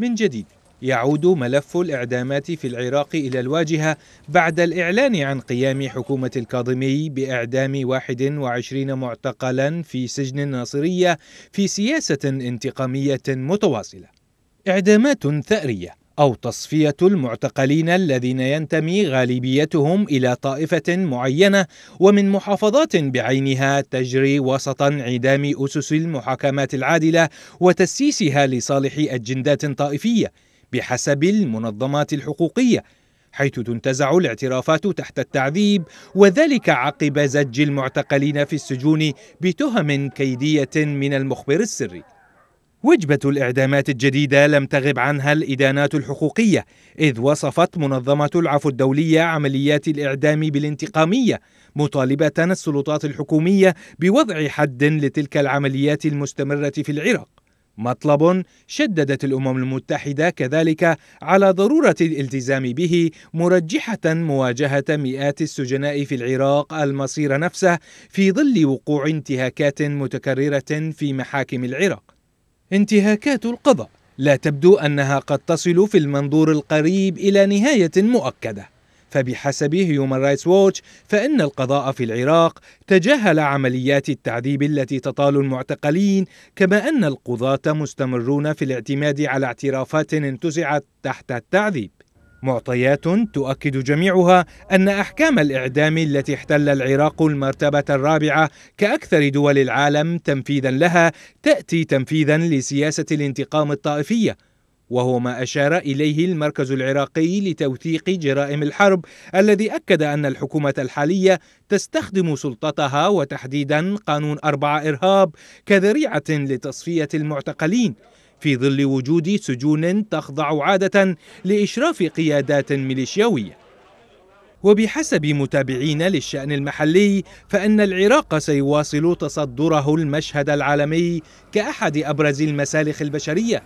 من جديد يعود ملف الإعدامات في العراق إلى الواجهة بعد الإعلان عن قيام حكومة الكاظمي بإعدام 21 معتقلا في سجن الناصرية في سياسة انتقامية متواصلة. إعدامات ثأرية أو تصفية المعتقلين الذين ينتمي غالبيتهم إلى طائفة معينة ومن محافظات بعينها تجري وسط انعدام أسس المحاكمات العادلة وتسييسها لصالح أجندات طائفية بحسب المنظمات الحقوقية حيث تنتزع الاعترافات تحت التعذيب وذلك عقب زج المعتقلين في السجون بتهم كيدية من المخبر السري وجبة الإعدامات الجديدة لم تغب عنها الإدانات الحقوقية، إذ وصفت منظمة العفو الدولية عمليات الإعدام بالانتقامية، مطالبة السلطات الحكومية بوضع حد لتلك العمليات المستمرة في العراق. مطلب شددت الامم المتحده كذلك على ضروره الالتزام به مرجحه مواجهه مئات السجناء في العراق المصير نفسه في ظل وقوع انتهاكات متكرره في محاكم العراق انتهاكات القضاء لا تبدو أنها قد تصل في المنظور القريب إلى نهاية مؤكدة فبحسب هيومن رايتس ووتش فإن القضاء في العراق تجاهل عمليات التعذيب التي تطال المعتقلين كما أن القضاة مستمرون في الاعتماد على اعترافات انتزعت تحت التعذيب معطيات تؤكد جميعها ان احكام الاعدام التي احتل العراق المرتبه الرابعه كاكثر دول العالم تنفيذا لها تاتي تنفيذا لسياسه الانتقام الطائفيه وهو ما اشار اليه المركز العراقي لتوثيق جرائم الحرب الذي اكد ان الحكومه الحاليه تستخدم سلطتها وتحديدا قانون اربعه ارهاب كذريعه لتصفيه المعتقلين في ظل وجود سجون تخضع عادة لإشراف قيادات ميليشياوية وبحسب متابعين للشأن المحلي فإن العراق سيواصل تصدره المشهد العالمي كأحد أبرز المسالخ البشرية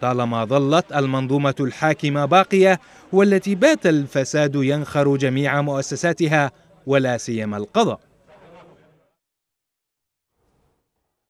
طالما ظلت المنظومة الحاكمة باقية والتي بات الفساد ينخر جميع مؤسساتها ولا سيما القضاء